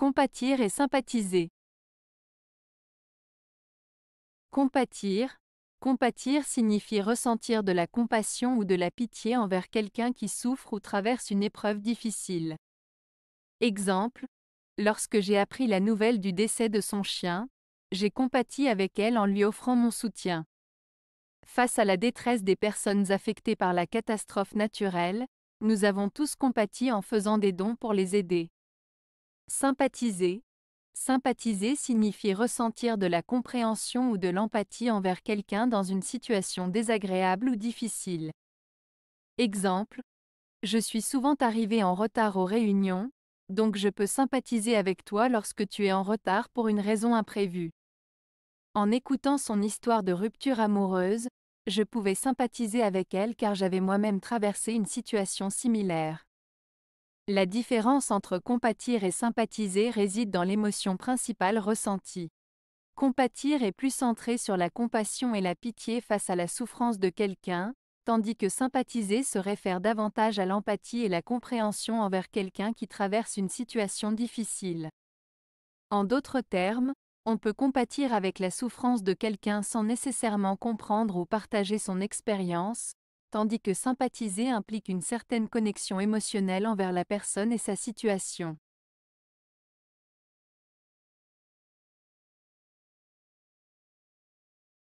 Compatir et sympathiser. Compatir. Compatir signifie ressentir de la compassion ou de la pitié envers quelqu'un qui souffre ou traverse une épreuve difficile. Exemple. Lorsque j'ai appris la nouvelle du décès de son chien, j'ai compati avec elle en lui offrant mon soutien. Face à la détresse des personnes affectées par la catastrophe naturelle, nous avons tous compati en faisant des dons pour les aider. Sympathiser. Sympathiser signifie ressentir de la compréhension ou de l'empathie envers quelqu'un dans une situation désagréable ou difficile. Exemple. Je suis souvent arrivé en retard aux réunions, donc je peux sympathiser avec toi lorsque tu es en retard pour une raison imprévue. En écoutant son histoire de rupture amoureuse, je pouvais sympathiser avec elle car j'avais moi-même traversé une situation similaire. La différence entre compatir et sympathiser réside dans l'émotion principale ressentie. Compatir est plus centré sur la compassion et la pitié face à la souffrance de quelqu'un, tandis que sympathiser se réfère davantage à l'empathie et la compréhension envers quelqu'un qui traverse une situation difficile. En d'autres termes, on peut compatir avec la souffrance de quelqu'un sans nécessairement comprendre ou partager son expérience, tandis que sympathiser implique une certaine connexion émotionnelle envers la personne et sa situation.